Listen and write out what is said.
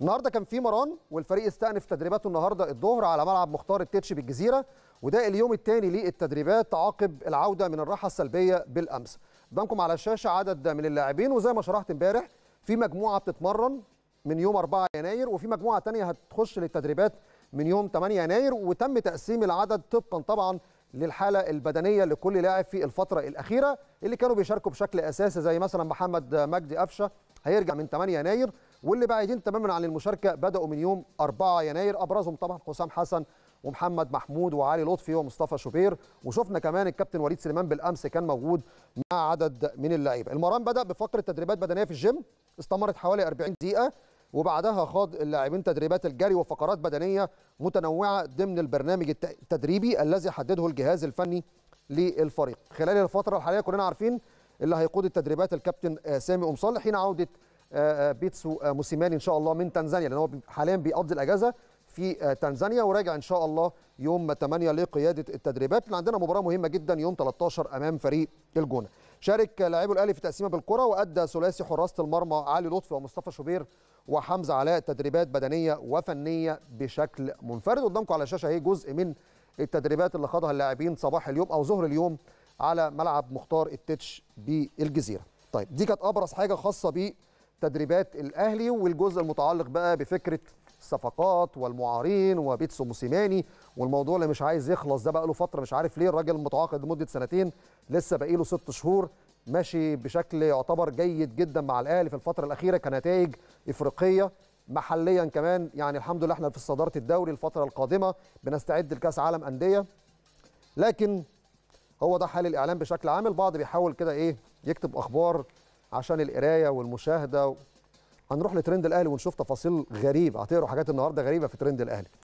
النهارده كان في مران والفريق استأنف تدريباته النهارده الظهر على ملعب مختار التتش بالجزيره وده اليوم الثاني للتدريبات عقب العوده من الراحه السلبيه بالامس قدامكم على الشاشه عدد من اللاعبين وزي ما شرحت امبارح في مجموعه بتتمرن من يوم 4 يناير وفي مجموعه ثانيه هتخش للتدريبات من يوم 8 يناير وتم تقسيم العدد طبقا طبعا للحاله البدنيه لكل لاعب في الفتره الاخيره اللي كانوا بيشاركوا بشكل اساسي زي مثلا محمد مجدي قفشه هيرجع من 8 يناير واللي بعيدين تماما عن المشاركه بداوا من يوم 4 يناير ابرزهم طبعا حسام حسن ومحمد محمود وعلي لطفي ومصطفى شوبير وشفنا كمان الكابتن وليد سليمان بالامس كان موجود مع عدد من اللعيبه المران بدا بفقره تدريبات بدنيه في الجيم استمرت حوالي 40 دقيقه وبعدها خاض اللاعبين تدريبات الجري وفقرات بدنيه متنوعه ضمن البرنامج التدريبي الذي حدده الجهاز الفني للفريق خلال الفتره الحاليه كلنا عارفين اللي هيقود التدريبات الكابتن آه، سامي ام صالح حين عوده آه، آه، بيتسو آه، موسيماني ان شاء الله من تنزانيا لان هو حاليا بيقضي الاجازه في تنزانيا وراجع ان شاء الله يوم 8 لقياده التدريبات اللي عندنا مباراه مهمه جدا يوم 13 امام فريق الجونه شارك لاعبو الاهلي في تقسيمه بالكره وادى ثلاثي حراسه المرمى علي لطفي ومصطفى شوبير وحمزه علاء تدريبات بدنيه وفنيه بشكل منفرد قدامكم على الشاشه هي جزء من التدريبات اللي خاضها اللاعبين صباح اليوم او ظهر اليوم على ملعب مختار التتش بالجزيره طيب دي كانت ابرز حاجه خاصه بيه تدريبات الاهلي والجزء المتعلق بقى بفكره الصفقات والمعارين وبيتسو موسيماني والموضوع اللي مش عايز يخلص ده بقى له فتره مش عارف ليه الراجل متعاقد لمده سنتين لسه باقي له ست شهور ماشي بشكل يعتبر جيد جدا مع الاهلي في الفتره الاخيره كنتائج افريقيه محليا كمان يعني الحمد لله احنا في صداره الدوري الفتره القادمه بنستعد لكاس عالم انديه لكن هو ده حال الاعلام بشكل عام البعض بيحاول كده ايه يكتب اخبار عشان القرايه والمشاهده هنروح لترند الاهلي ونشوف تفاصيل غريبه هتقروا حاجات النهارده غريبه في ترند الاهلي